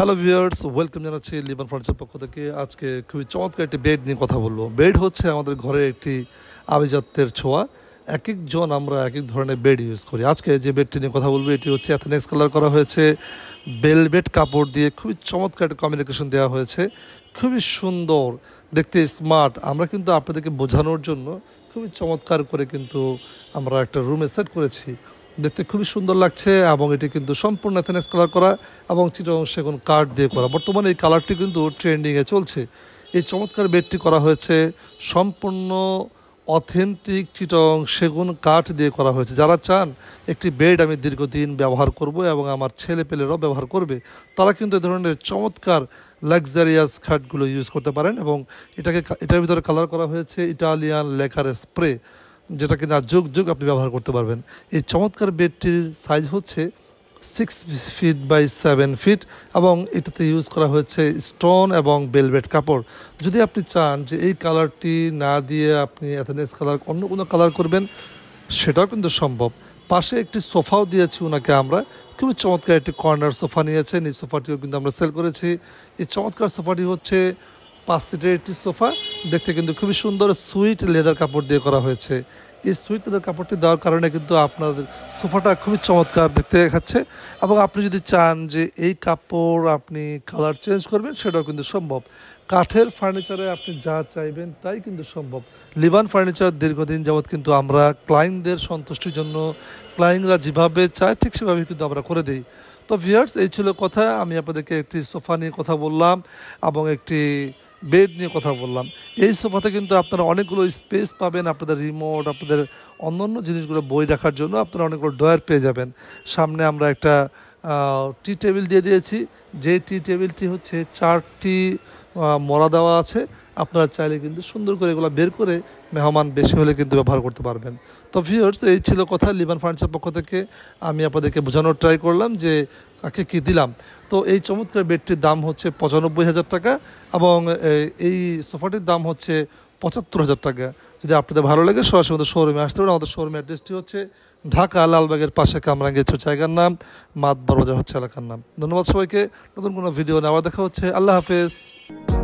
hello viewers welcome জানাচ্ছি লিবান furniture পক্ষ থেকে আজকে খুবই চমৎকার একটি বেড নিয়ে কথা বলবো বেড হচ্ছে আমাদের ঘরের একটি আভিজাত্যের ছোঁয়া এক একজন আমরা এক এক ধরনের বেড ইউজ করি আজকে যে বেডটি নিয়ে কথা বলবো এটি হচ্ছে অ্যাথেনেক্স কালার করা হয়েছে বেলবেট কাপড় দিয়ে খুবই চমৎকার একটা কমিউনিকেশন দেওয়া হয়েছে খুবই সুন্দর দেখতে স্মার্ট আমরা কিন্তু আপনাদেরকে বোঝানোর জন্য খুবই চমৎকার করে কিন্তু আমরা একটা রুমে সেট করেছি দেখতে খুবই সুন্দর লাগছে এবং এটি কিন্তু সম্পূর্ণ এথেনেস কালার করা এবং চিটং সেগুন কাঠ দিয়ে করা বর্তমানে এই কালারটি কিন্তু ট্রেন্ডিংয়ে চলছে এই চমৎকার বেডটি করা হয়েছে সম্পূর্ণ অথেন্টিক চিটং সেগুন কাঠ দিয়ে করা হয়েছে যারা চান একটি বেড আমি দীর্ঘদিন ব্যবহার করব এবং আমার ছেলে পেলেরাও ব্যবহার করবে তারা কিন্তু এ ধরনের চমৎকার লাক্সারিয়াস খাটগুলো ইউজ করতে পারেন এবং এটাকে এটার ভিতরে কালার করা হয়েছে ইটালিয়ান লেখার স্প্রে যেটা কিনা যুগ যুগ আপনি ব্যবহার করতে পারবেন এই চমৎকার বেডটির সাইজ হচ্ছে six feet by seven feet এবং এটাতে ইউজ করা হয়েছে স্টোন এবং বেলভেট কাপড় যদি আপনি চান যে এই কালারটি না দিয়ে আপনি অ্যাথেনেস কালার অন্য কোনো কালার করবেন সেটাও কিন্তু সম্ভব পাশে একটি সোফাও দিয়েছি ওনাকে আমরা খুবই চমৎকার একটি কর্নার সোফা নিয়েছেন এই সোফাটিও কিন্তু আমরা সেল করেছি এই চমৎকার সোফাটি হচ্ছে পাঁচ সিটের একটি সোফা দেখতে কিন্তু খুবই সুন্দর সুইট লেদার কাপড় দিয়ে করা হয়েছে এই সুইট লেদার কাপড়টি দেওয়ার কারণে কিন্তু আপনাদের সোফাটা খুবই চমৎকার দেখতে দেখাচ্ছে এবং আপনি যদি চান যে এই কাপড় আপনি কালার চেঞ্জ করবেন সেটাও কিন্তু সম্ভব কাঠের ফার্নিচারে আপনি যা চাইবেন তাই কিন্তু সম্ভব লিবান ফার্নিচার দীর্ঘদিন যাবৎ কিন্তু আমরা ক্লায়েন্টদের সন্তুষ্টির জন্য ক্লায়েন্টরা যেভাবে চায় ঠিক সেভাবে কিন্তু আমরা করে দিই তো ভিয়ার্স এই ছিল কথা আমি আপনাদেরকে একটি সোফা নিয়ে কথা বললাম এবং একটি বেদ নিয়ে কথা বললাম এই সোফাতে কিন্তু আপনারা অনেকগুলো স্পেস পাবেন আপনাদের রিমোট আপনাদের অন্য অন্য জিনিসগুলো বই রাখার জন্য আপনারা অনেকগুলো ডয়ার পেয়ে যাবেন সামনে আমরা একটা টি টেবিল দিয়ে দিয়েছি যে টি টেবিলটি হচ্ছে চারটি মরা দেওয়া আছে আপনারা চাইলে কিন্তু সুন্দর করে এগুলো বের করে মেহমান বেশি হলে কিন্তু ব্যবহার করতে পারবেন তো ভিউয়ার্স এই ছিল কথা লিবান ফার্নিচার পক্ষ থেকে আমি আপনাদেরকে বোঝানোর ট্রাই করলাম যে কাকে কী দিলাম তো এই চমৎকার বেডটির দাম হচ্ছে পঁচানব্বই হাজার টাকা এবং এই সোফাটির দাম হচ্ছে পঁচাত্তর হাজার টাকা যদি আপনাদের ভালো লাগে সরাসরি আমাদের শোরুমে আসতে পারেন আমাদের শোরুমের অ্যাড্রেসটি হচ্ছে ঢাকা লালবাগের পাশে কামরাঙ্গের জায়গার নাম মাতবার বাজার হচ্ছে এলাকার নাম ধন্যবাদ সবাইকে নতুন কোনো ভিডিও নেওয়া দেখা হচ্ছে আল্লাহ হাফেজ